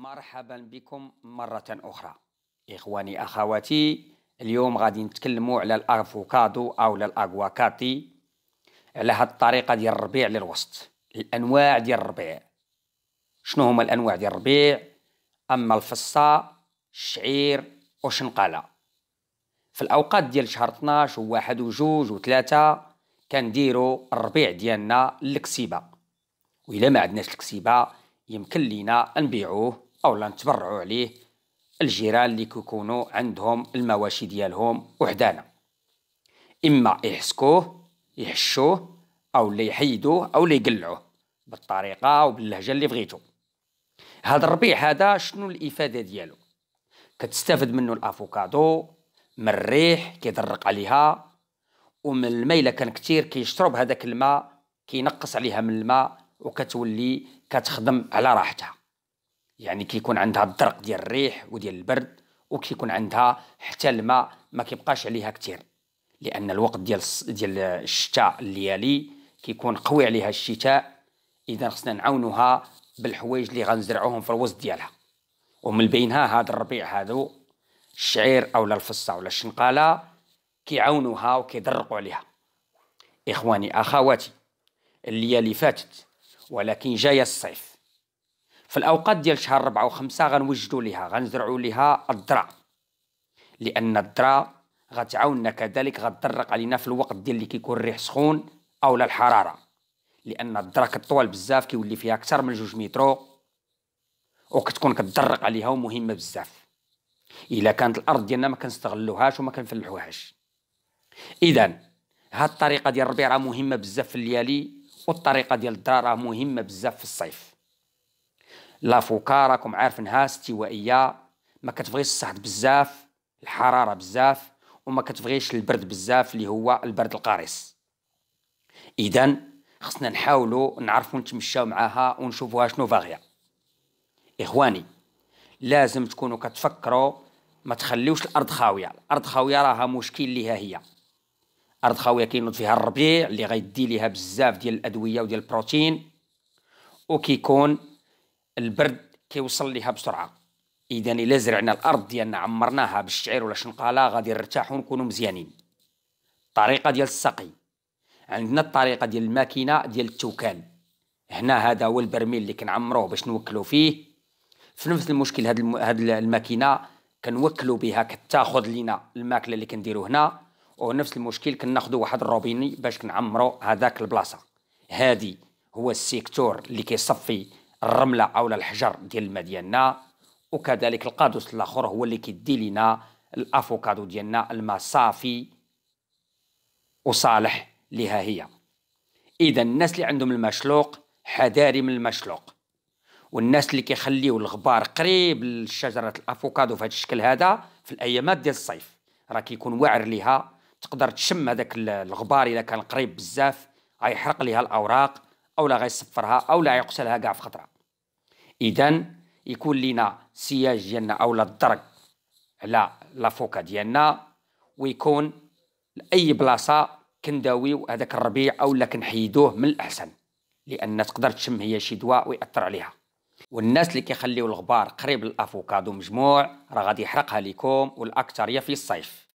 مرحبا بكم مرة أخرى إخواني أخواتي اليوم غادي نتكلموا على الأفوكادو أو الأقواكاتي الأغواكاتي على هاد الطريقة ديال الربيع للوسط الأنواع ديال الربيع شنو هما الأنواع ديال الربيع أما الفصة الشعير وشنقالة في الأوقات ديال شهر 12 وواحد وجوج وثلاثة كنديروا الربيع ديالنا الكسيبة وإلا ما عندناش الكسيبة يمكن لينا نبيعوه اولا نتبرعوا عليه الجيران اللي كيكونوا عندهم المواشي ديالهم وحدانا اما يحسكوه يحشوه او اللي يحيدوه او اللي يقلعوه بالطريقه وباللهجه اللي بغيتو هذا الربيع هذا شنو الافاده ديالو كتستافد منه الافوكادو من الريح كيدرق عليها ومن الماء الا كان كتير كيشرب هذاك الماء كينقص عليها من الماء وكتولي كتخدم على راحتها يعني كيكون عندها الدرق ديال الريح وديال البرد وكيكون عندها حتى الماء ما كيبقاش عليها كثير لان الوقت ديال ديال الشتاء الليالي كيكون قوي عليها الشتاء اذا خصنا نعاونوها بالحوايج اللي غنزرعوهم في الوسط ديالها ومن بينها هذا الربيع هادو الشعير اولا الفصه ولا الشنقاله كيعاونوها وكيدرقوا عليها اخواني اخواتي الليالي فاتت ولكن جايه الصيف في الاوقات ديال شهر ربعة وخمسة غنوجدوا ليها غنزرعوا ليها الذره لان الذره غتعاوننا كذلك غتدرق علينا في الوقت ديال اللي كيكون الريح سخون اولا الحراره لان الذره كطوال بزاف كيولي فيها اكثر من جوج مترو وكتكون كتدرق عليها ومهمه بزاف الا كانت الارض ديالنا ما كنستغلوهاش وما كنفلحوهاش اذا هاد الطريقه ديال الربيع راه مهمه بزاف في الليالي والطريقه ديال الذرة مهمه بزاف في الصيف لافوكا راكم عارف انها استوائيه ما كتبغيش الصهد بزاف الحراره بزاف وما كتبغيش البرد بزاف اللي هو البرد القارس اذا خصنا نحاولوا نعرفوا نتمشاو معاها ونشوفوها شنو باغيه اخواني لازم تكونوا كتفكروا ما تخليوش الارض خاويه الارض خاويه راها مشكل ليها هي ارض خاويه كينوض فيها الربيع اللي غيدي ليها بزاف ديال الادويه وديال البروتين وكيكون البرد كيوصل ليها بسرعه اذا الا زرعنا الارض ديالنا عمرناها بالشعير ولا شنقاله غادي نرتاحوا ونكونوا مزيانين الطريقه ديال السقي عندنا الطريقه ديال الماكينه ديال التوكال هنا هذا هو البرميل اللي كنعمروه باش نوكلو فيه في نفس المشكل هاد, الم... هاد الماكينه كنوكلو بها كتاخذ لينا الماكله اللي كنديرو هنا ونفس المشكل كناخذوا واحد الروبيني باش كنعمرو هذاك البلاصه هادي هو السيكتور اللي كيصفي الرمله او الحجر ديال الماء ديالنا وكذلك القادوس الاخر هو اللي كيدي لنا الافوكادو ديالنا الماء صافي وصالح لها هي اذا الناس اللي عندهم المشلوق حذاري من المشلوق والناس اللي كيخليو الغبار قريب لشجره الافوكادو في هذا الشكل هذا في الايامات ديال الصيف راه كيكون واعر ليها تقدر تشم هذاك الغبار اذا كان قريب بزاف غيحرق ليها الاوراق او لا غيصفرها او لا يقسلها كاع في خطره اذا يكون لينا السياج ديالنا او الدرك على لافوكا ديالنا ويكون اي بلاصه كنداويو هذاك الربيع او لا كنحيدوه من الاحسن لان تقدر تشم هي شي دواء ويأثر عليها والناس اللي كيخليو الغبار قريب للافوكادو مجموع راه غادي يحرقها لكم والاكثريه في الصيف